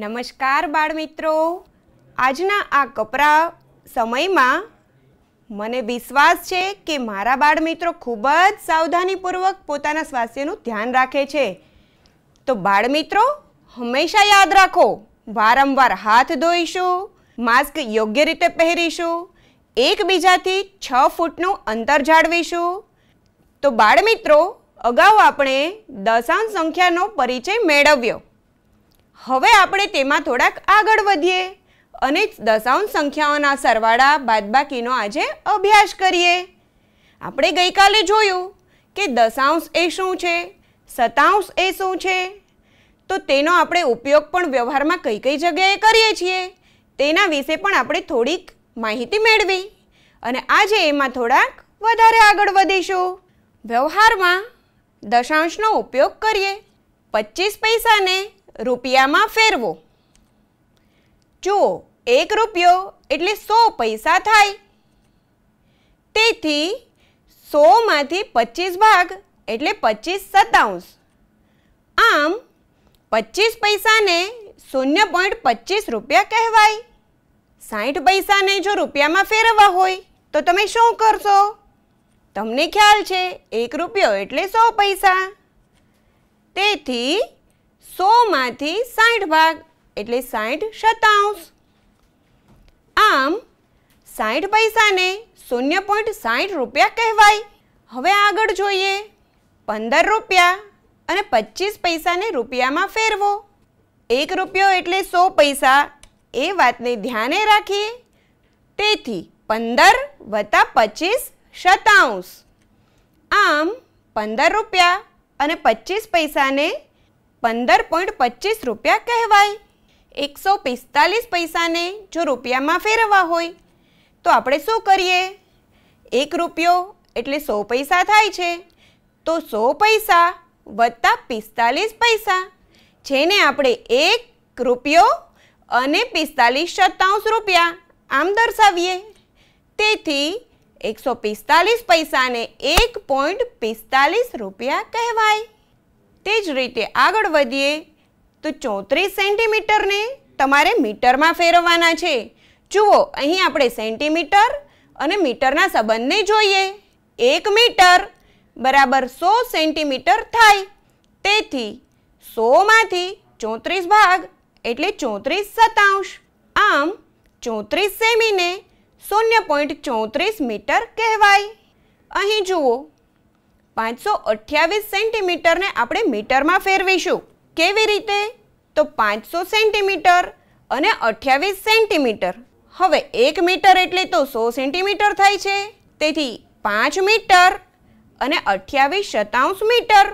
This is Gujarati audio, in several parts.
નમસ્કાર બાળ મિત્રો આજના આ કપરા સમયમાં મને વિશ્વાસ છે કે મારા બાળ મિત્રો ખૂબ જ સાવધાનીપૂર્વક પોતાના સ્વાસ્થ્યનું ધ્યાન રાખે છે તો બાળ મિત્રો હંમેશા યાદ રાખો વારંવાર હાથ ધોઈશું માસ્ક યોગ્ય રીતે પહેરીશું એકબીજાથી છ ફૂટનું અંતર જાળવીશું તો બાળમિત્રો અગાઉ આપણે દશાંશ સંખ્યાનો પરિચય મેળવ્યો હવે આપણે તેમાં થોડાક આગળ વધીએ અને દશાંશ સંખ્યાઓના સરવાળા બાદબાકીનો આજે અભ્યાસ કરીએ આપણે ગઈકાલે જોયું કે દશાંશ એ શું છે સતાંશ એ શું છે તો તેનો આપણે ઉપયોગ પણ વ્યવહારમાં કઈ કઈ જગ્યાએ કરીએ છીએ તેના વિશે પણ આપણે થોડીક માહિતી મેળવી અને આજે એમાં થોડાક વધારે આગળ વધીશું વ્યવહારમાં દશાંશનો ઉપયોગ કરીએ પચીસ પૈસાને રૂપિયામાં ફેરવો જુઓ એક રૂપિયો એટલે સો પૈસા થાય તેથી સોમાંથી પચીસ ભાગ એટલે પચીસ સત્તાવંશ આમ પચીસ પૈસાને શૂન્ય પોઈન્ટ પચીસ રૂપિયા કહેવાય સાઠ પૈસાને જો રૂપિયામાં ફેરવવા હોય તો તમે શું કરશો તમને ખ્યાલ છે એક રૂપિયો એટલે સો પૈસા તેથી સોમાંથી સાઠ ભાગ એટલે સાઠ શતાંશ આમ સાઠ પૈસાને શૂન્ય પોઈન્ટ સાઠ રૂપિયા કહેવાય હવે આગળ જોઈએ પંદર રૂપિયા અને પચીસ પૈસાને રૂપિયામાં ફેરવો એક રૂપિયો એટલે સો પૈસા એ વાતને ધ્યાને રાખીએ તેથી પંદર વત્તા પચીસ શતાંશ આમ પંદર રૂપિયા અને પચીસ પૈસાને પંદર પોઈન્ટ પચીસ રૂપિયા કહેવાય એકસો પિસ્તાલીસ પૈસાને જો રૂપિયામાં ફેરવવા હોય તો આપણે શું કરીએ એક રૂપિયો એટલે સો પૈસા થાય છે તો સો પૈસા વત્તા પિસ્તાલીસ પૈસા જેને આપણે એક રૂપિયો અને પિસ્તાલીસ સત્તાવસ રૂપિયા આમ દર્શાવીએ તેથી એકસો પિસ્તાલીસ પૈસાને એક પોઈન્ટ પિસ્તાલીસ રૂપિયા કહેવાય તે જ રીતે આગળ વધીએ તો ચોત્રીસ સેન્ટીમીટરને તમારે મીટરમાં ફેરવવાના છે જુઓ અહીં આપણે સેન્ટીમીટર અને મીટરના સંબંધને જોઈએ એક મીટર બરાબર સો સેન્ટીમીટર થાય તેથી સોમાંથી ચોત્રીસ ભાગ એટલે ચોત્રીસ સતાંશ આમ ચોત્રીસ સેમીને શૂન્ય પોઈન્ટ ચોત્રીસ મીટર કહેવાય અહીં જુઓ પાંચસો અઠ્યાવીસ સેન્ટીમીટરને આપણે મીટરમાં ફેરવીશું કેવી રીતે તો પાંચસો સેન્ટીમીટર અને અઠ્યાવીસ સેન્ટીમીટર હવે એક મીટર એટલે તો સો સેન્ટીમીટર થાય છે તેથી પાંચ મીટર અને અઠ્યાવીસ શતાંશ મીટર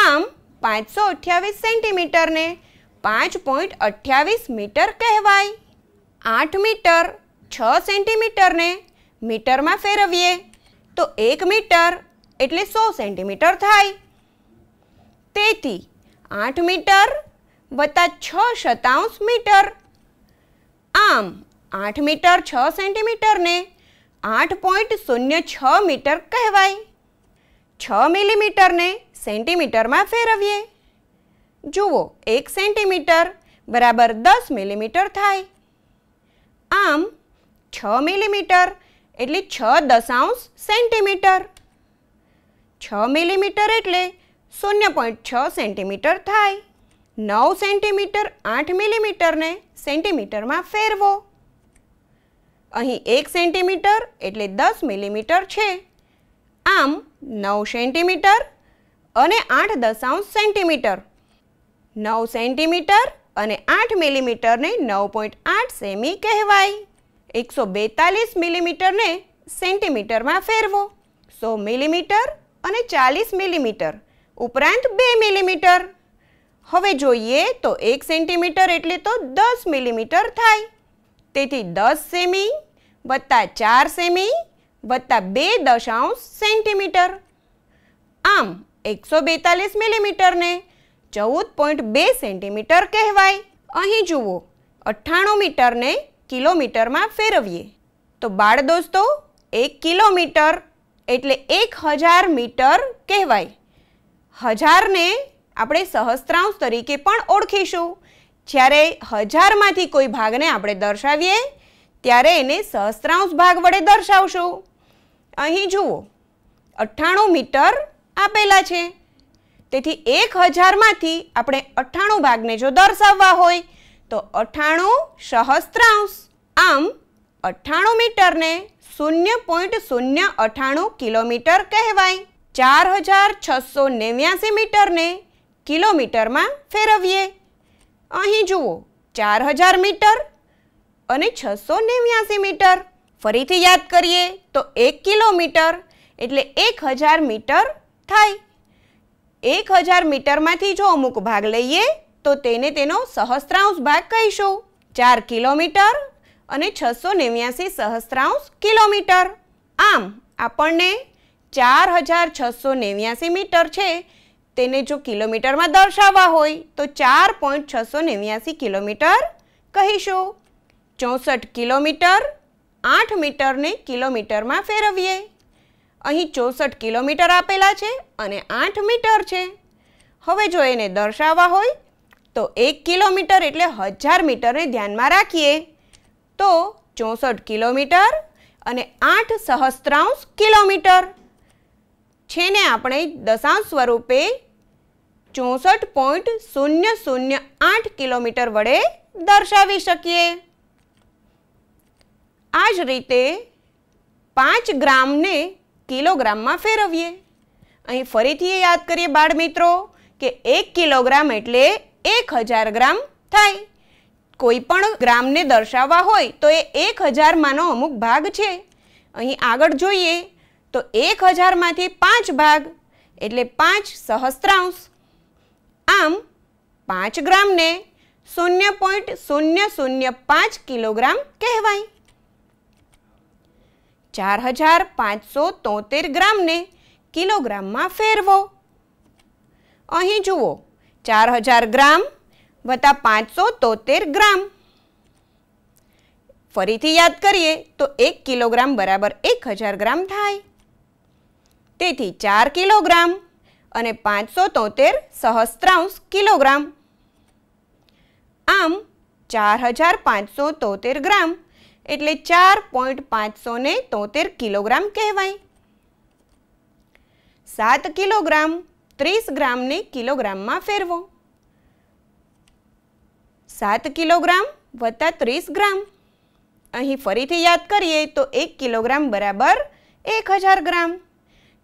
આમ પાંચસો અઠ્યાવીસ સેન્ટીમીટરને પાંચ પોઈન્ટ અઠ્યાવીસ મીટર કહેવાય આઠ મીટર છ સેન્ટીમીટરને મીટરમાં ફેરવીએ તો એક મીટર એટલે સો સેન્ટીમીટર થાય તેથી આઠ મીટર વત્તા છ શતાંશ મીટર આમ આઠ મીટર છ સેન્ટીમીટરને આઠ પોઈન્ટ શૂન્ય છ મીટર કહેવાય છ મિલીમીટરને સેન્ટીમીટરમાં ફેરવીએ જુઓ એક સેન્ટીમીટર બરાબર દસ મિલીમીટર થાય આમ છ મિલીમીટર એટલે છ દશાંશ સેન્ટીમીટર છ મિલીમીટર એટલે શૂન્ય પોઈન્ટ છ સેન્ટીમીટર થાય નવ સેન્ટીમીટર આઠ મિલીમીટરને સેન્ટીમીટરમાં ફેરવો અહીં એક સેન્ટીમીટર એટલે દસ મિલીમીટર છે આમ નવ સેન્ટીમીટર અને આઠ દશાંશ સેન્ટીમીટર નવ સેન્ટીમીટર અને આઠ મિલીમીટરને નવ પોઈન્ટ આઠ સેમી કહેવાય એકસો બેતાલીસ મિલીમીટરને સેન્ટીમીટરમાં ફેરવો સો મિલીમીટર અને ચાલીસ મિલીમીટર ઉપરાંત બે મિલીમીટર હવે જોઈએ તો એક સેન્ટીમીટર એટલે તો દસ મિલીમીટર થાય તેથી દસ સેમી વત્તા ચાર સેમી વત્તા બે દશાંશ સેન્ટીમીટર આમ એકસો બેતાલીસ મિલીમીટરને ચૌદ પોઈન્ટ બે સેન્ટીમીટર કહેવાય અહીં જુઓ અઠ્ઠાણું મીટરને કિલોમીટરમાં ફેરવીએ તો બાળ દોસ્તો એક કિલોમીટર એટલે એક હજાર મીટર કહેવાય હજારને આપણે સહસ્ત્રાંશ તરીકે પણ ઓળખીશું જ્યારે હજારમાંથી કોઈ ભાગને આપણે દર્શાવીએ ત્યારે એને સહસ્ત્રાંશ ભાગ વડે દર્શાવશું અહીં જુઓ અઠ્ઠાણું મીટર આપેલા છે તેથી એક હજારમાંથી આપણે અઠ્ઠાણું ભાગને જો દર્શાવવા હોય તો અઠ્ઠાણું સહસ્ત્રાંશ આમ અઠ્ઠાણું મીટરને શૂન્ય પોઈન્ટ શૂન્ય અઠાણું કિલોમીટર કહેવાય ચાર હજાર છસો નેવ્યાસી મીટરને કિલોમીટરમાં ફેરવીએ અહીં જુઓ ચાર હજાર મીટર અને છસો નેવ્યાસી મીટર ફરીથી યાદ કરીએ તો એક કિલોમીટર એટલે એક હજાર મીટર થાય એક હજાર મીટરમાંથી જો અમુક ભાગ લઈએ તો તેને તેનો સહસ્ત્રાંશ ભાગ કહીશું ચાર કિલોમીટર અને છસો નેવ્યાસી સહસ્ત્રાંશ કિલોમીટર આમ આપણને ચાર હજાર છસો નેવ્યાસી મીટર છે તેને જો કિલોમીટરમાં દર્શાવવા હોય તો ચાર પોઈન્ટ છસો નેવ્યાસી કિલોમીટર કહીશું ચોસઠ કિલોમીટર આઠ મીટરને કિલોમીટરમાં ફેરવીએ અહીં ચોસઠ કિલોમીટર આપેલા છે અને આઠ મીટર છે હવે જો એને દર્શાવવા હોય તો એક કિલોમીટર એટલે હજાર મીટરને ધ્યાનમાં રાખીએ તો ચોસઠ કિલોમીટર અને આઠ સહસ્ત્રાંશ કિલોમીટર છેને આપણે દશાંશ સ્વરૂપે ચોસઠ પોઈન્ટ શૂન્ય શૂન્ય આઠ કિલોમીટર વડે દર્શાવી શકીએ આ જ રીતે પાંચ ગ્રામને કિલોગ્રામમાં ફેરવીએ અહીં ફરીથી યાદ કરીએ બાળ મિત્રો કે એક કિલોગ્રામ એટલે એક હજાર ગ્રામ થાય કોઈ પણ ગ્રામને દર્શાવવા હોય તો એ એક હજારમાંનો અમુક ભાગ છે અહીં આગળ જોઈએ તો એક હજારમાંથી પાંચ ભાગ એટલે પાંચ સહસ્ત્રાંશ આમ પાંચ ગ્રામને શૂન્ય પોઈન્ટ શૂન્ય શૂન્ય પાંચ કિલોગ્રામ કહેવાય ચાર હજાર પાંચસો તોતેર ગ્રામને કિલોગ્રામમાં ફેરવો અહીં જુઓ ચાર હજાર ગ્રામ વત્તા પાંચસો તોતેર ગ્રામ ફરીથી યાદ કરીએ તો એક કિલોગ્રામ બરાબર એક હજાર ગ્રામ થાય તેથી ચાર કિલોગ્રામ અને પાંચસો તોતેર સહસ્ત્રાંશ કિલોગ્રામ આમ ચાર હજાર પાંચસો તોતેર ગ્રામ એટલે ચાર પોઈન્ટ પાંચસો ને તોતેર કિલોગ્રામ કહેવાય સાત કિલોગ્રામ ત્રીસ ગ્રામને કિલોગ્રામમાં ફેરવો સાત કિલોગ્રામ વત્તા ત્રીસ ગ્રામ અહીં ફરીથી યાદ કરીએ તો એક કિલોગ્રામ બરાબર એક હજાર ગ્રામ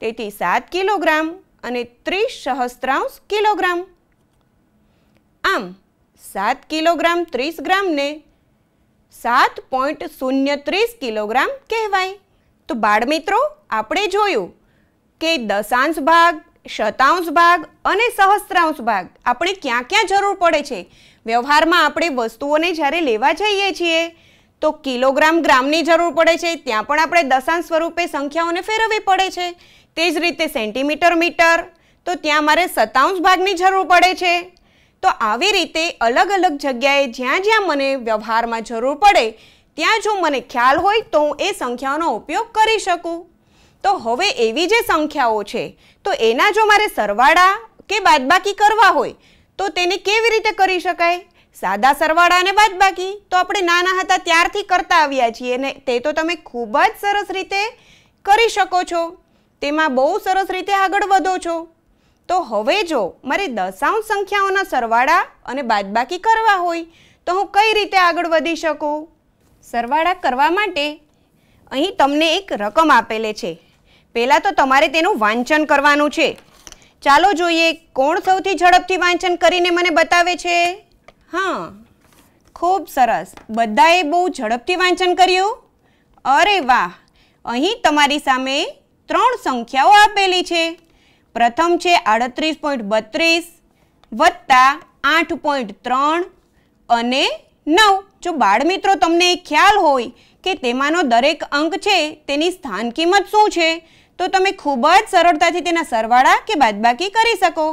તેથી સાત કિલોગ્રામ અને ત્રીસ સહસ્ત્રાંશ કિલોગ્રામ આમ સાત કિલોગ્રામ ત્રીસ ગ્રામને સાત પોઈન્ટ શૂન્ય ત્રીસ કિલોગ્રામ કહેવાય તો બાળમિત્રો આપણે જોયું કે દશાંશ ભાગ શતાંશ ભાગ અને સહસ્ત્રાંશ ભાગ આપણે ક્યાં ક્યાં જરૂર પડે છે વ્યવહારમાં આપણે વસ્તુઓને જ્યારે લેવા જઈએ છીએ તો કિલોગ્રામ ગ્રામની જરૂર પડે છે ત્યાં પણ આપણે દશાંશ સ્વરૂપે સંખ્યાઓને ફેરવવી પડે છે તે જ રીતે સેન્ટીમીટર મીટર તો ત્યાં મારે સત્તાવંશ ભાગની જરૂર પડે છે તો આવી રીતે અલગ અલગ જગ્યાએ જ્યાં જ્યાં મને વ્યવહારમાં જરૂર પડે ત્યાં જો મને ખ્યાલ હોય તો હું એ સંખ્યાઓનો ઉપયોગ કરી શકું તો હવે એવી જે સંખ્યાઓ છે તો એના જો મારે સરવાળા કે બાદબાકી કરવા હોય તો તેને કેવી રીતે કરી શકાય સાદા સરવાળા અને બાદબાકી તો આપણે નાના હતા ત્યારથી કરતા આવ્યા છીએ અને તે તો તમે ખૂબ જ સરસ રીતે કરી શકો છો તેમાં બહુ સરસ રીતે આગળ વધો છો તો હવે જો મારે દશાંશ સંખ્યાઓના સરવાળા અને બાદબાકી કરવા હોય તો હું કઈ રીતે આગળ વધી શકું સરવાળા કરવા માટે અહીં તમને એક રકમ આપેલે છે પહેલાં તો તમારે તેનું વાંચન કરવાનું છે ચાલો જોઈએ કોણ સૌથી ઝડપથી વાંચન કરીને મને બતાવે છે હા ખૂબ સરસ બધાએ બહુ ઝડપથી વાંચન કર્યું અરે વાહ અહીં તમારી સામે ત્રણ સંખ્યાઓ આપેલી છે પ્રથમ છે આડત્રીસ પોઈન્ટ બત્રીસ વત્તા આઠ પોઈન્ટ ત્રણ અને નવ જો બાળમિત્રો તમને એ ખ્યાલ હોય કે તેમાંનો દરેક અંક છે તેની સ્થાન કિંમત શું છે તો તમે ખૂબ જ સરળતાથી તેના સરવાળા કે બાદબાકી કરી શકો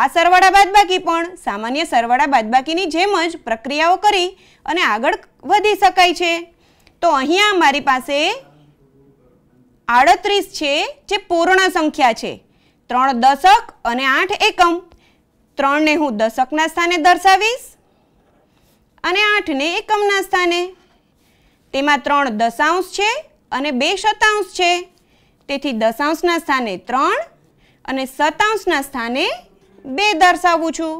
આ સરવાળા બાદબાકી પણ સામાન્ય સરવાળા બાદબાકીની જેમ જ પ્રક્રિયાઓ કરી અને આગળ વધી શકાય છે તો અહીંયા મારી પાસે આડત્રીસ છે જે પૂર્ણ સંખ્યા છે ત્રણ દશક અને આઠ એકમ ત્રણને હું દશકના સ્થાને દર્શાવીશ અને આઠને એકમના સ્થાને તેમાં ત્રણ દશાંશ છે અને બે શતાંશ છે તેથી દશાંશના સ્થાને ત્રણ અને સતાંશના સ્થાને બે દર્શાવું છું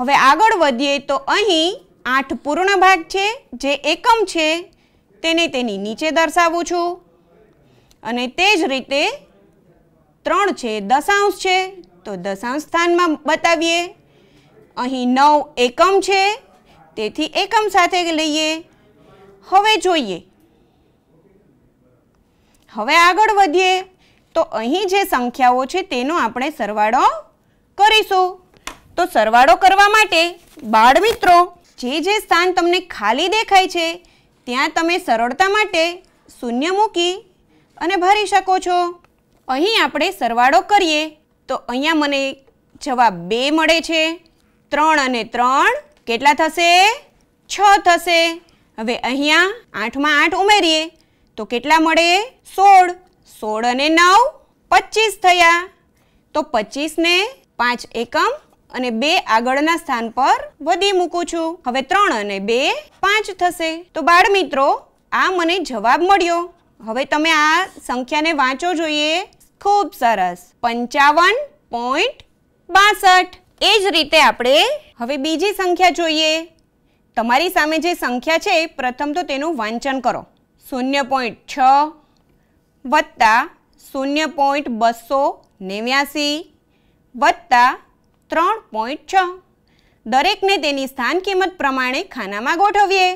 હવે આગળ વધીએ તો અહીં આઠ પૂર્ણ ભાગ છે જે એકમ છે તેને તેની નીચે દર્શાવું છું અને તે જ રીતે ત્રણ છે દશાંશ છે તો દશાંશ સ્થાનમાં બતાવીએ અહીં નવ એકમ છે તેથી એકમ સાથે લઈએ હવે જોઈએ હવે આગળ વધીએ તો અહીં જે સંખ્યાઓ છે તેનો આપણે સરવાળો કરીશું તો સરવાળો કરવા માટે બાળ મિત્રો જે જે સ્થાન તમને ખાલી દેખાય છે ત્યાં તમે સરળતા માટે શૂન્ય મૂકી અને ભરી શકો છો અહીં આપણે સરવાળો કરીએ તો અહીંયા મને જવાબ બે મળે છે ત્રણ અને ત્રણ કેટલા થશે છ થશે હવે અહીંયા આઠમાં આઠ ઉમેરીએ તો કેટલા મળે સોળ સોળ અને નવ પચીસ થયા તો પચીસને પાંચ એકમ અને બે આગળના સ્થાન પર વધી મૂકું છું હવે ત્રણ અને બે પાંચ થશે તો બાળ મિત્રો આ મને જવાબ મળ્યો હવે તમે આ સંખ્યાને વાંચો જોઈએ ખૂબ સરસ પંચાવન પોઈન્ટ બાસઠ એ જ રીતે આપણે હવે બીજી સંખ્યા જોઈએ તમારી સામે જે સંખ્યા છે પ્રથમ તો તેનું વાંચન કરો શૂન્ય પોઈન્ટ છ વત્તા શૂન્ય પોઈન્ટ બસો નેવ્યાસી વત્તા ત્રણ પોઈન્ટ છ દરેકને તેની સ્થાન કિંમત પ્રમાણે ખાનામાં ગોઠવીએ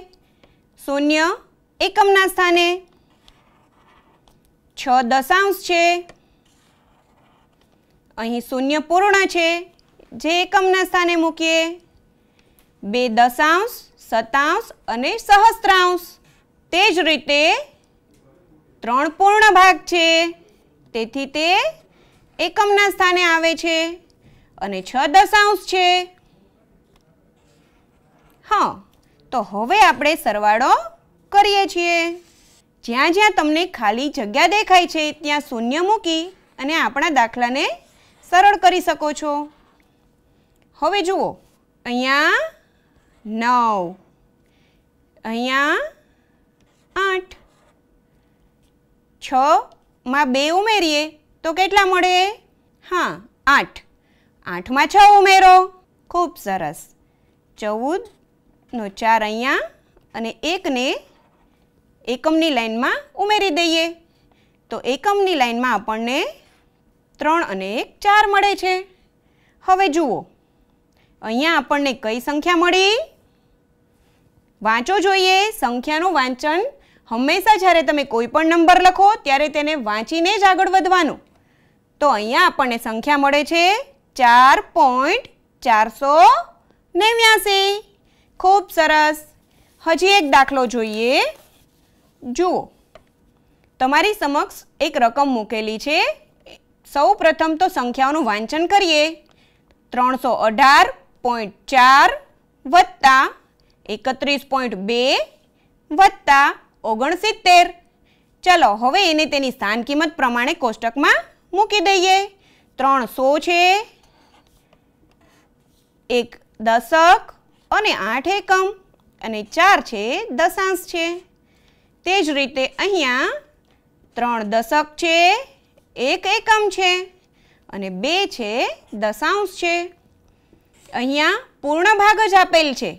શૂન્ય એકમના સ્થાને છ દશાંશ છે અહીં શૂન્ય પૂર્ણ છે જે એકમના સ્થાને મૂકીએ બે દશાંશ સતાંશ અને સહસ્ત્રાંશ તે જ રીતે ત્રણ પૂર્ણ ભાગ છે તેથી તે એકમના સ્થાને આવે છે અને છ દશાંશ છે હા તો હવે આપણે સરવાળો કરીએ છીએ જ્યાં જ્યાં તમને ખાલી જગ્યા દેખાય છે ત્યાં શૂન્ય મૂકી અને આપણા દાખલાને સરળ કરી શકો છો હવે જુઓ અહીંયા નવ અહીંયા આઠ છ માં બે ઉમેરીએ તો કેટલા મળે હા આઠ આઠમાં છ ઉમેરો ખૂબ સરસ ચૌદનો ચાર અહીંયા અને એકને એકમની લાઇનમાં ઉમેરી દઈએ તો એકમની લાઇનમાં આપણને ત્રણ અને એક ચાર મળે છે હવે જુઓ અહીંયા આપણને કઈ સંખ્યા મળી વાંચો જોઈએ સંખ્યાનું વાંચન હંમેશા જ્યારે તમે કોઈ પણ નંબર લખો ત્યારે તેને વાંચીને જ આગળ વધવાનું તો અહીંયા આપણને સંખ્યા મળે છે ચાર પોઈન્ટ ચારસો નેવ્યાસી ખૂબ સરસ હજી એક દાખલો જોઈએ જુઓ તમારી સમક્ષ એક રકમ મૂકેલી છે સૌ પ્રથમ તો સંખ્યાઓનું વાંચન કરીએ ત્રણસો અઢાર પોઈન્ટ ચાર વત્તા એકત્રીસ પોઈન્ટ બે વત્તા ઓગણસિત્તેર ચલો હવે એને તેની સ્થાન કિંમત પ્રમાણે કોષ્ટકમાં મૂકી દઈએ ત્રણ સો છે એક દશક અને આઠ એકમ અને ચાર છે દશાંશ છે તે જ રીતે અહીંયા ત્રણ દશક છે એક એકમ છે અને બે છે દશાંશ છે અહીંયા પૂર્ણ ભાગ જ આપેલ છે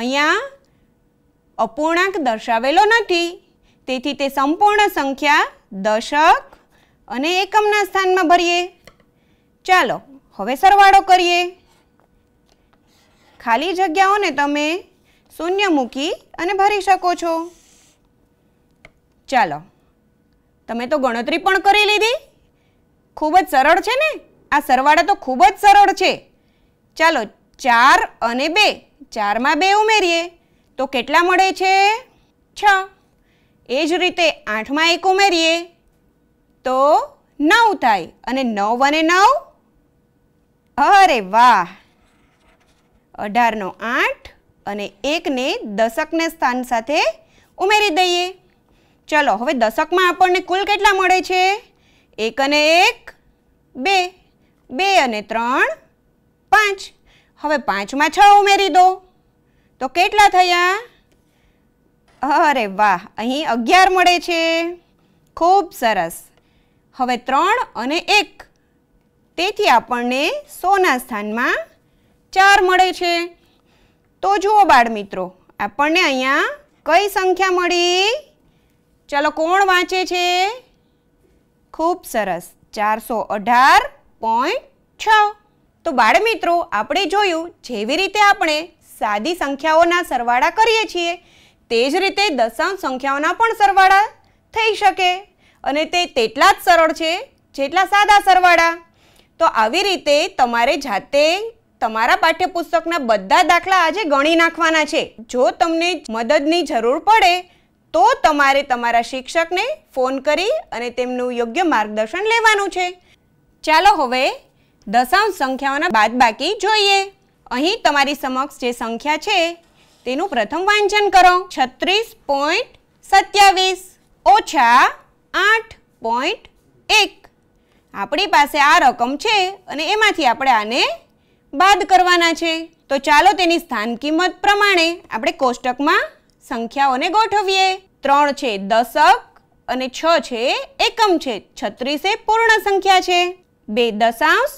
અહીંયા અપૂર્ણાંક દર્શાવેલો નથી તેથી તે સંપૂર્ણ સંખ્યા દશક અને એકમના સ્થાનમાં ભરીએ ચાલો હવે સરવાળો કરીએ ખાલી જગ્યાઓને તમે શૂન્ય મૂકી અને ભરી શકો છો ચાલો તમે તો ગણતરી પણ કરી લીધી ખૂબ જ સરળ છે ને આ સરવાળા તો ખૂબ જ સરળ છે ચાલો ચાર અને બે ચારમાં બે ઉમેરીએ તો કેટલા મળે છે છ એ જ રીતે આઠમાં એક ઉમેરીએ તો નવ થાય અને નવ અને નવ અરે વાહ અઢારનો આઠ અને એકને દશકને સ્થાન સાથે ઉમેરી દઈએ ચલો હવે દશકમાં આપણને કુલ કેટલા મળે છે એક અને એક બે બે અને ત્રણ પાંચ હવે પાંચમાં છ ઉમેરી દો તો કેટલા થયા અરે વાહ અહીં અગિયાર મળે છે ખૂબ સરસ હવે ત્રણ અને એક તેથી આપણને સોના સ્થાનમાં ચાર મળે છે તો જુઓ બાળ મિત્રો આપણને અહીંયા કઈ સંખ્યા મળી ચલો કોણ વાંચે છે ખૂબ સરસ ચારસો અઢાર પોઈન્ટ છ તો બાળમિત્રો આપણે જોયું જેવી રીતે આપણે સાદી સંખ્યાઓના સરવાળા કરીએ છીએ તે જ રીતે દશાંશ સંખ્યાઓના પણ સરવાળા થઈ શકે અને તે તેટલા જ સરળ છે જેટલા સાદા સરવાળા તો આવી રીતે તમારે જાતે તમારા પાઠ્યપુસ્તકના બધા દાખલા આજે ગણી નાખવાના છે જો તમને મદદની જરૂર પડે તો તમારે તમારા શિક્ષકને ફોન કરી અને તેમનું યોગ્ય માર્ગદર્શન લેવાનું છે ચાલો હવે દશાંશ સંખ્યાઓના બાદ બાકી જોઈએ અહીં તમારી સમક્ષ જે સંખ્યા છે તેનું પ્રથમ વાંચન કરો છત્રીસ પોઈન્ટ સત્યાવીસ ઓછા આઠ પોઈન્ટ એક આપણી પાસે આ રકમ છે અને એમાંથી આપણે આને બાદ કરવાના છે તો ચાલો તેની સ્થાન કિંમત પ્રમાણે આપણે કોષ્ટકમાં સંખ્યાઓને ગોઠવીએ ત્રણ છે દશક અને છ છે એકમ છે છત્રીસ એ પૂર્ણ સંખ્યા છે બે દશાંશ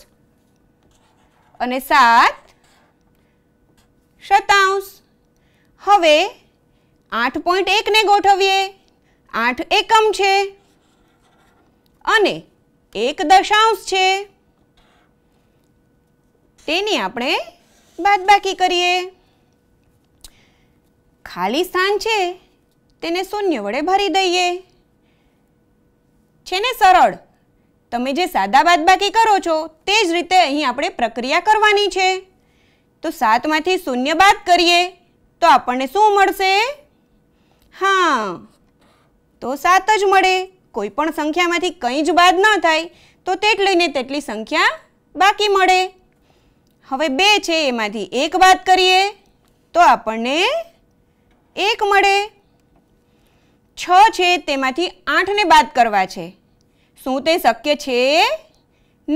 અને સાત શતાંશ હવે આઠ પોઈન્ટ એકને ગોઠવીએ આઠ એકમ છે અને એક દશાંશ છે તેની આપણે બાદબાકી કરીએ ખાલી સ્થાન છે તેને શૂન્ય વડે ભરી દઈએ છે ને સરળ તમે જે સાદા બાદબાકી કરો છો તે જ રીતે અહીં આપણે પ્રક્રિયા કરવાની છે તો સાતમાંથી શૂન્ય બાદ કરીએ તો આપણને શું મળશે હા તો સાત જ મળે કોઈ પણ સંખ્યામાંથી કંઈ જ બાદ ન થાય તો તેટલી ને તેટલી સંખ્યા બાકી મળે હવે બે છે એમાંથી એક બાદ કરીએ તો આપણને એક મળે છ છે તેમાંથી આઠને બાદ કરવા છે શું તે શક્ય છે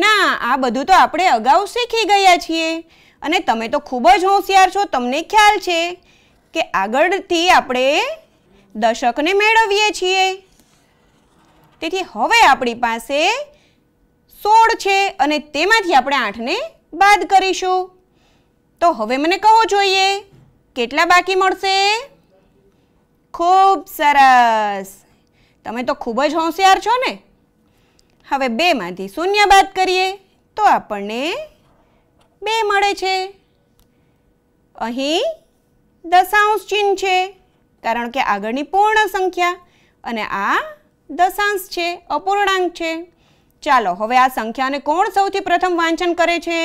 ના આ બધું તો આપણે અગાઉ શીખી ગયા છીએ અને તમે તો ખૂબ જ હોશિયાર છો તમને ખ્યાલ છે કે આગળથી આપણે દશકને મેળવીએ છીએ તેથી હવે આપણી પાસે સોળ છે અને તેમાંથી આપણે આઠને બાદ કરીશું તો હવે મને કહો જોઈએ કેટલા બાકી મળશે ખૂબ સરસ તમે તો ખૂબ જ હોશિયાર છો ને હવે બેમાંથી શૂન્ય બાદ કરીએ તો આપણને બે મળે છે અહીં દશાંશ ચિહ્ન છે કારણ કે આગળની પૂર્ણ સંખ્યા અને આ દશાંશ છે અપૂર્ણાંક છે ચાલો હવે આ સંખ્યાને કોણ સૌથી પ્રથમ વાંચન કરે છે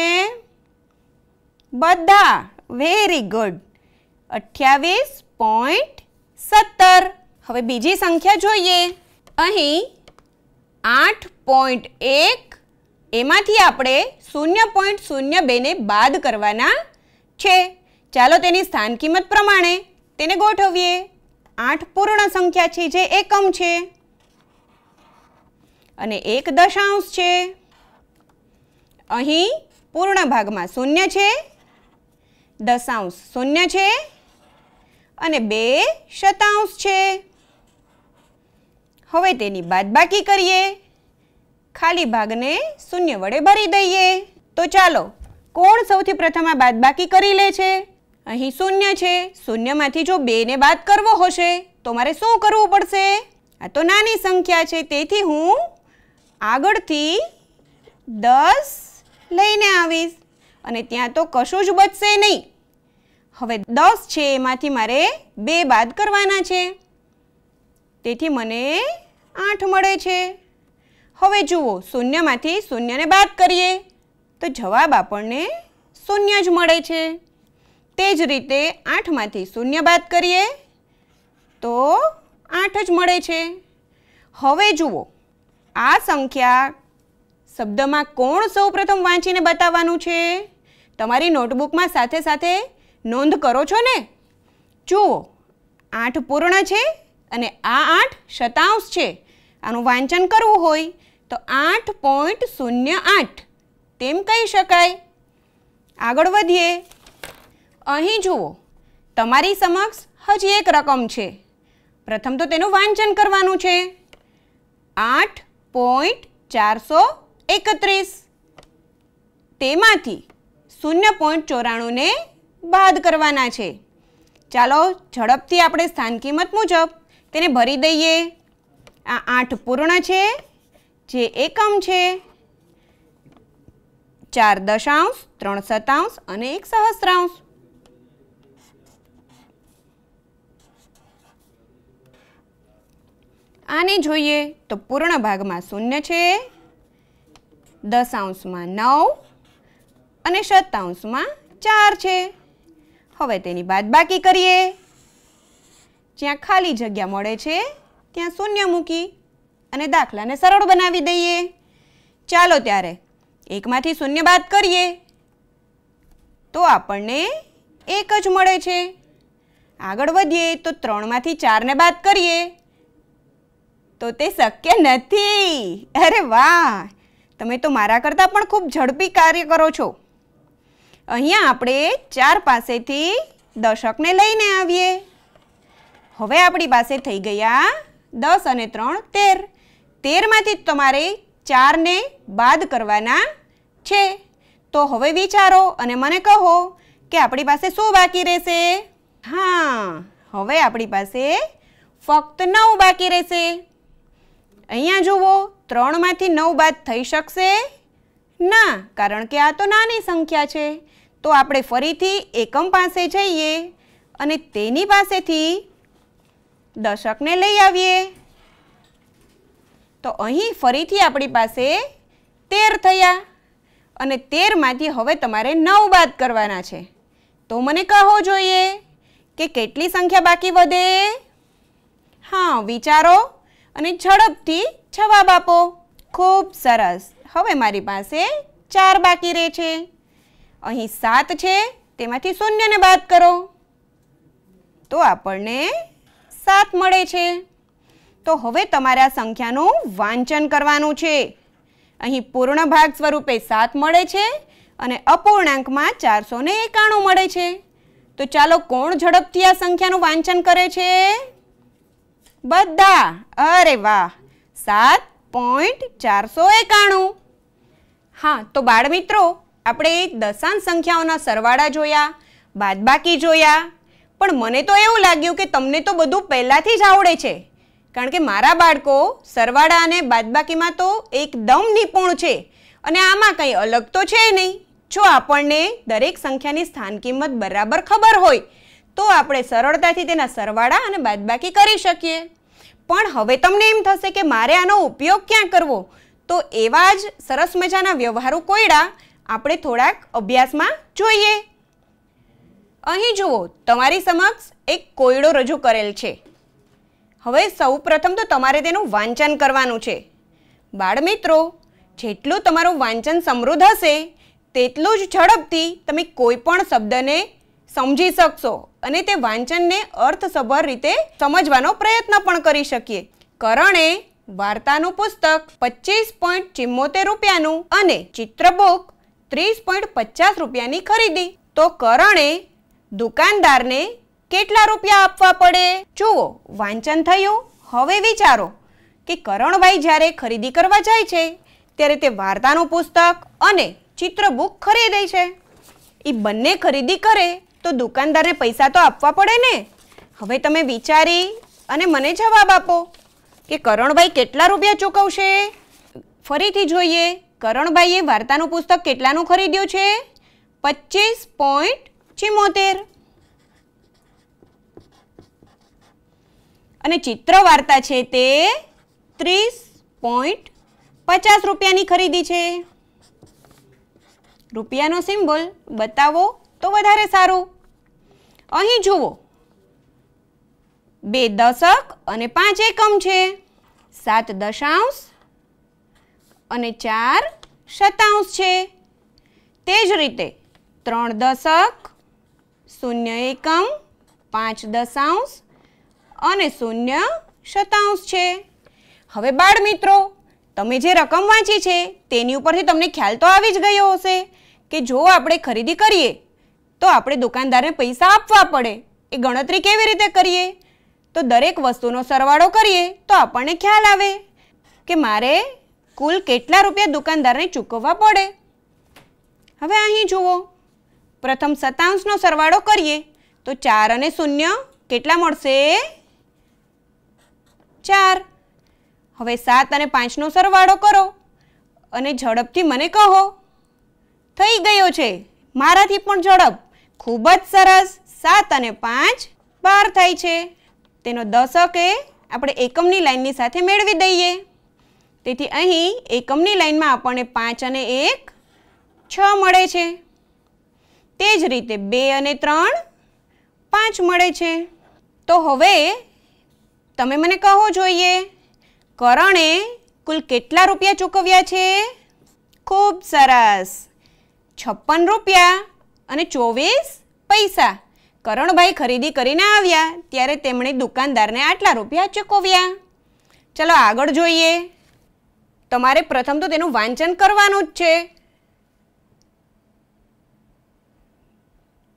બધા વેરી ગુડ અઠ્યાવીસ પોઈન્ટ સત્તર હવે બીજી સંખ્યા જોઈએ અહીં આઠ પોઈન્ટ એક એમાંથી આપણે શૂન્ય પોઈન્ટ શૂન્ય બેને બાદ કરવાના છે ચાલો તેની સ્થાન કિંમત પ્રમાણે તેને ગોઠવીએ આઠ પૂર્ણ સંખ્યા છે જે એકમ છે અને એક દશાંશ છે અહીં પૂર્ણ ભાગમાં શૂન્ય છે દશાંશ શૂન્ય છે અને બે શતાંશ છે હવે તેની બાદબાકી કરીએ ખાલી ભાગને શૂન્ય વડે ભરી દઈએ તો ચાલો કોણ સૌથી પ્રથમ આ બાદબાકી કરી લે છે અહીં શૂન્ય છે શૂન્યમાંથી જો બેને બાદ કરવો હશે તો મારે શું કરવું પડશે આ તો નાની સંખ્યા છે તેથી હું આગળથી દસ લઈને આવીશ અને ત્યાં તો કશું જ બચશે નહીં હવે દસ છે એમાંથી મારે બે બાદ કરવાના છે તેથી મને આઠ મળે છે હવે જુઓ શૂન્યમાંથી શૂન્યને બાદ કરીએ તો જવાબ આપણને શૂન્ય જ મળે છે તે જ રીતે આઠમાંથી શૂન્ય બાદ કરીએ તો આઠ જ મળે છે હવે જુઓ આ સંખ્યા શબ્દમાં કોણ સૌપ્રથમ વાંચીને બતાવવાનું છે તમારી નોટબુકમાં સાથે સાથે નોંધ કરો છો ને જુઓ આઠ પૂર્ણ છે અને આ આઠ શતાંશ છે આનું વાંચન કરવું હોય તો આઠ પોઈન્ટ શૂન્ય આઠ તેમ કહી શકાય આગળ વધીએ અહીં જુઓ તમારી સમક્ષ હજી એક રકમ છે પ્રથમ તો તેનું વાંચન કરવાનું છે આઠ પોઈન્ટ ચારસો એકત્રીસ તેમાંથી શૂન્ય પોઈન્ટ ચોરાણુંને બાદ કરવાના છે ચાલો ઝડપથી આપણે સ્થાન કિંમત મુજબ તેને ભરી દઈએ આ આઠ પૂર્ણ છે જે એકમ છે ચાર દશાંશ ત્રણ સતાંશ અને એક સહસ્ત્રાંશ આને જોઈએ તો પૂર્ણ ભાગમાં શૂન્ય છે દશાંશમાં નવ અને સત્તાંશમાં ચાર છે હવે તેની બાદબાકી કરીએ જ્યાં ખાલી જગ્યા મળે છે ત્યાં શૂન્ય મૂકી અને દાખલાને સરળ બનાવી દઈએ ચાલો ત્યારે એકમાંથી શૂન્ય બાદ કરીએ તો આપણને એક જ મળે છે આગળ વધીએ તો ત્રણમાંથી ચારને બાદ કરીએ તો તે શક્ય નથી અરે વાહ તમે તો મારા કરતાં પણ ખૂબ ઝડપી કાર્ય કરો છો અહીંયા આપણે ચાર પાસેથી દશકને લઈને આવીએ હવે આપણી પાસે થઈ ગયા દસ અને ત્રણ તેર તેરમાંથી તમારે ચારને બાદ કરવાના છે તો હવે વિચારો અને મને કહો કે આપણી પાસે શું બાકી રહેશે હા હવે આપણી પાસે ફક્ત નવ બાકી રહેશે અહીંયા જુઓ ત્રણમાંથી નવ બાદ થઈ શકશે ના કારણ કે આ તો નાની સંખ્યા છે તો આપણે ફરીથી એકમ પાસે જઈએ અને તેની પાસેથી દશકને લઈ આવીએ તો અહીં ફરીથી આપણી પાસે તેર થયા અને તેરમાંથી હવે તમારે નવ બાદ કરવાના છે તો મને કહો જોઈએ કે કેટલી સંખ્યા બાકી વધે હા વિચારો અને ઝડપથી જવાબ આપો ખૂબ સરસ હવે મારી પાસે ચાર બાકી રહે છે અહીં સાત છે તેમાંથી શૂન્યને બાદ કરો તો આપણને સાત મળે છે તો હવે તમારે આ સંખ્યાનું વાંચન કરવાનું છે અહીં પૂર્ણ ભાગ સ્વરૂપે સાત મળે છે અને અપૂર્ણાંકમાં ચારસો ને એકાણું મળે છે તો ચાલો કોણ ઝડપથી આ સંખ્યાનું વાંચન કરે છે બધા અરે વાહ સાત પોઈન્ટ ચારસો એકાણું હા તો બાળમિત્રો આપણે દશાંશ સંખ્યાઓના સરવાળા જોયા બાદબાકી જોયા પણ મને તો એવું લાગ્યું કે તમને તો બધું પહેલાંથી જ આવડે છે કારણ કે મારા બાળકો સરવાળા અને બાદબાકીમાં તો એકદમ નિપુણ છે અને આમાં કંઈ અલગ તો છે નહીં જો આપણને દરેક સંખ્યાની સ્થાન કિંમત બરાબર ખબર હોય તો આપણે સરળતાથી તેના સરવાળા અને બાદબાકી કરી શકીએ પણ હવે તમને એમ થશે કે મારે આનો ઉપયોગ ક્યાં કરવો તો એવા જ સરસ મજાના વ્યવહારો કોયડા આપણે થોડાક અભ્યાસમાં જોઈએ અહીં જુઓ તમારી સમક્ષ એક કોયડો રજૂ કરેલ છે હવે સૌ પ્રથમ તો તમારે તેનું વાંચન કરવાનું છે બાળમિત્રો જેટલું તમારું વાંચન સમૃદ્ધ હશે તેટલું જ ઝડપથી તમે કોઈ પણ શબ્દને સમજી શકશો અને તે વાંચનને અર્થસભર રીતે સમજવાનો પ્રયત્ન પણ કરી શકીએ કરણે વાર્તાનું પુસ્તક પચીસ પોઈન્ટ ચિમ્મોતેર રૂપિયાનું અને ચિત્ર બુક ત્રીસ પોઈન્ટ પચાસ રૂપિયાની ખરીદી તો કરણે દુકાનદારને કેટલા રૂપિયા આપવા પડે જુઓ વાંચન થયું હવે વિચારો કે કરણભાઈ જ્યારે ખરીદી કરવા જાય છે ત્યારે તે વાર્તાનું પુસ્તક અને ચિત્ર બુક ખરીદે છે એ બંને ખરીદી કરે તો દુકાનદારને પૈસા તો આપવા પડે ને હવે તમે વિચારી અને મને જવાબ આપો કે કરણભાઈ કેટલા રૂપિયા ચૂકવશે ફરીથી જોઈએ કરણભાઈએ વાર્તાનું પુસ્તક કેટલાનું ખરીદ્યું છે પચીસ પોઈન્ટ ચિમોતેર અને ચિત્ર વાર્તા છે તે ત્રીસ પોઈન્ટ પચાસ રૂપિયાની ખરીદી છે રૂપિયાનો સિમ્બોલ બતાવો તો વધારે સારું અહીં જુઓ બે દશક અને પાંચ એકમ છે સાત દશાંશ અને ચાર શતાંશ છે તે જ રીતે ત્રણ દશક શૂન્ય એકમ પાંચ દશાંશ અને શૂન્ય શતાંશ છે હવે બાળ મિત્રો તમે જે રકમ વાંચી છે તેની ઉપરથી તમને ખ્યાલ તો આવી જ ગયો હશે કે જો આપણે ખરીદી કરીએ તો આપણે દુકાનદારને પૈસા આપવા પડે એ ગણતરી કેવી રીતે કરીએ તો દરેક વસ્તુનો સરવાળો કરીએ તો આપણને ખ્યાલ આવે કે મારે કુલ કેટલા રૂપિયા દુકાનદારને ચૂકવવા પડે હવે અહીં જુઓ પ્રથમ સતાંશનો સરવાળો કરીએ તો ચાર અને શૂન્ય કેટલા મળશે ચાર હવે સાત અને પાંચનો સરવાળો કરો અને ઝડપથી મને કહો થઈ ગયો છે મારાથી પણ ઝડપ ખૂબ જ સરસ સાત અને પાંચ બાર થાય છે તેનો દશક એ આપણે એકમની લાઇનની સાથે મેળવી દઈએ તેથી અહીં એકમની લાઇનમાં આપણને પાંચ અને એક છ મળે છે તે જ રીતે બે અને ત્રણ પાંચ મળે છે તો હવે તમે મને કહો જોઈએ કરણે કુલ કેટલા રૂપિયા ચૂકવ્યા છે ખૂબ સરસ છપ્પન રૂપિયા અને ચોવીસ પૈસા કરણભાઈ ખરીદી કરીને આવ્યા ત્યારે તેમણે દુકાનદારને આટલા રૂપિયા ચૂકવ્યા ચલો આગળ જોઈએ તમારે પ્રથમ તો તેનું વાંચન કરવાનું જ છે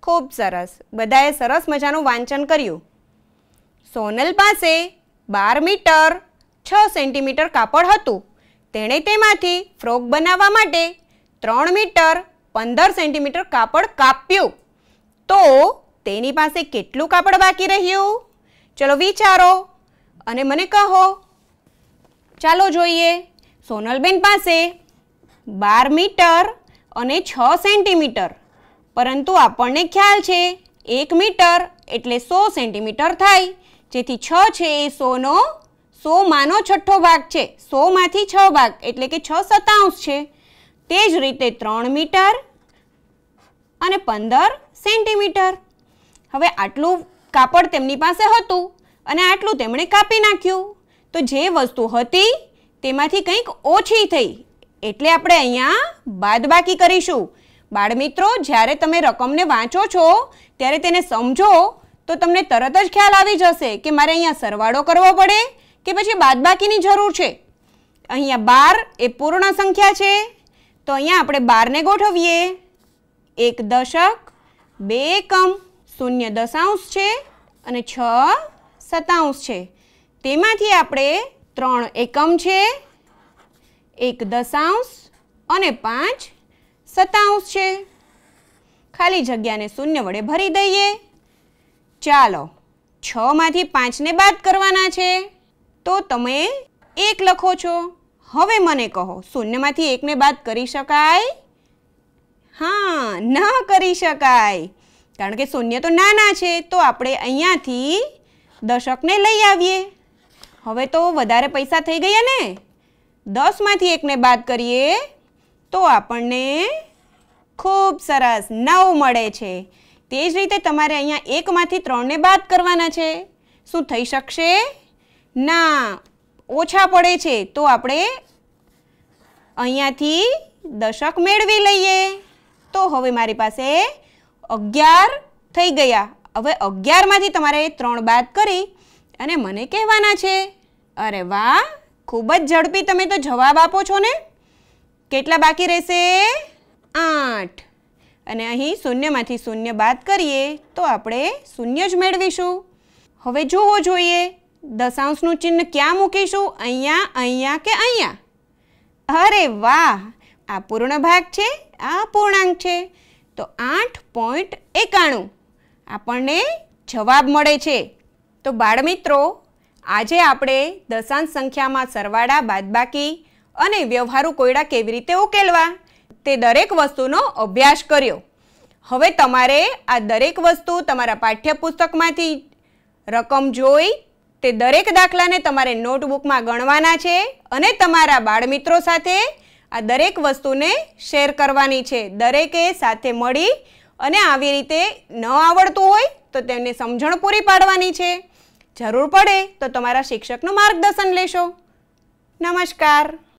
ખૂબ સરસ બધાએ સરસ મજાનું વાંચન કર્યું સોનલ પાસે બાર મીટર છ સેન્ટીમીટર કાપડ હતું તેણે તેમાંથી ફ્રોક બનાવવા માટે ત્રણ મીટર પંદર સેન્ટીમીટર કાપડ કાપ્યું તો તેની પાસે કેટલું કાપડ બાકી રહ્યું ચલો વિચારો અને મને કહો ચાલો જોઈએ સોનલબેન પાસે બાર મીટર અને છ સેન્ટીમીટર પરંતુ આપણને ખ્યાલ છે એક મીટર એટલે સો સેન્ટીમીટર થાય જેથી છ છે એ સોનો સોમાંનો છઠ્ઠો ભાગ છે સોમાંથી છ ભાગ એટલે કે છ સત્તાવંશ છે તે જ રીતે ત્રણ મીટર અને પંદર સેન્ટીમીટર હવે આટલું કાપડ તેમની પાસે હતું અને આટલું તેમણે કાપી નાખ્યું તો જે વસ્તુ હતી તેમાંથી કંઈક ઓછી થઈ એટલે આપણે અહીંયા બાદબાકી કરીશું બાળમિત્રો જ્યારે તમે રકમને વાંચો છો ત્યારે તેને સમજો તો તમને તરત જ ખ્યાલ આવી જશે કે મારે અહીંયા સરવાળો કરવો પડે કે પછી બાદબાકીની જરૂર છે અહીંયા બાર એ પૂર્ણ સંખ્યા છે તો અહીંયા આપણે બારને ગોઠવીએ એક દશક બે એકમ શૂન્ય દશાંશ છે અને છ સતાંશ છે તેમાંથી આપણે ત્રણ એકમ છે એક દશાંશ અને પાંચ સતાંશ છે ખાલી જગ્યાને શૂન્ય વડે ભરી દઈએ ચાલો છમાંથી પાંચને બાદ કરવાના છે તો તમે એક લખો છો હવે મને કહો શૂન્યમાંથી એકને બાદ કરી શકાય હા ન કરી શકાય કારણ કે શૂન્ય તો નાના છે તો આપણે અહીંયાથી દશકને લઈ આવીએ હવે તો વધારે પૈસા થઈ ગયા ને દસમાંથી એકને બાદ કરીએ તો આપણને ખૂબ સરસ નવ મળે છે તે જ રીતે તમારે અહીંયા એકમાંથી ત્રણને બાદ કરવાના છે શું થઈ શકશે ના ઓછા પડે છે તો આપણે અહીંયાથી દશક મેળવી લઈએ તો હવે મારી પાસે અગિયાર થઈ ગયા હવે અગિયારમાંથી તમારે ત્રણ બાદ કરી અને મને કહેવાના છે અરે વાહ ખૂબ જ ઝડપી તમે તો જવાબ આપો છો ને કેટલા બાકી રહેશે આઠ અને અહીં શૂન્યમાંથી શૂન્ય બાદ કરીએ તો આપણે શૂન્ય જ મેળવીશું હવે જોવો જોઈએ દશાંશનું ચિહ્ન ક્યાં મૂકીશું અહીંયા અહીંયા કે અહીંયા અરે વાહ આ પૂર્ણ ભાગ છે આ પૂર્ણાંક છે તો આઠ પોઈન્ટ એકાણું આપણને જવાબ મળે છે તો બાળમિત્રો આજે આપણે દશાંશ સંખ્યામાં સરવાળા બાદબાકી અને વ્યવહારુ કોયડા કેવી રીતે ઉકેલવા તે દરેક વસ્તુનો અભ્યાસ કર્યો હવે તમારે આ દરેક વસ્તુ તમારા પાઠ્યપુસ્તકમાંથી રકમ જોઈ તે દરેક દાખલાને તમારે નોટબુકમાં ગણવાના છે અને તમારા બાળમિત્રો સાથે આ દરેક વસ્તુને શેર કરવાની છે દરેકે સાથે મળી અને આવી રીતે ન આવડતું હોય તો તેમને સમજણ પૂરી પાડવાની છે જરૂર પડે તો તમારા શિક્ષકનું માર્ગદર્શન લેશો નમસ્કાર